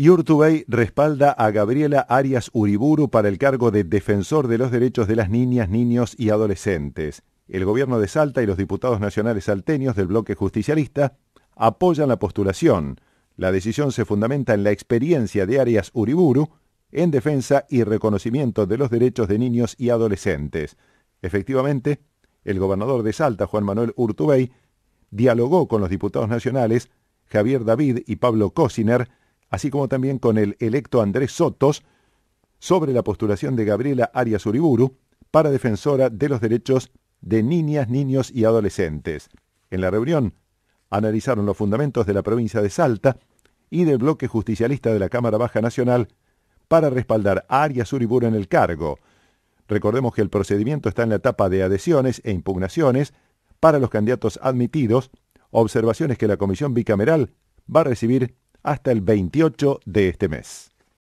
y Urtubey respalda a Gabriela Arias Uriburu para el cargo de defensor de los derechos de las niñas, niños y adolescentes. El gobierno de Salta y los diputados nacionales salteños del bloque justicialista apoyan la postulación. La decisión se fundamenta en la experiencia de Arias Uriburu en defensa y reconocimiento de los derechos de niños y adolescentes. Efectivamente, el gobernador de Salta, Juan Manuel Urtubey, dialogó con los diputados nacionales Javier David y Pablo Cosiner así como también con el electo Andrés Sotos, sobre la postulación de Gabriela Arias Uriburu para defensora de los derechos de niñas, niños y adolescentes. En la reunión analizaron los fundamentos de la provincia de Salta y del bloque justicialista de la Cámara Baja Nacional para respaldar a Arias Uriburu en el cargo. Recordemos que el procedimiento está en la etapa de adhesiones e impugnaciones para los candidatos admitidos, observaciones que la Comisión Bicameral va a recibir hasta el 28 de este mes.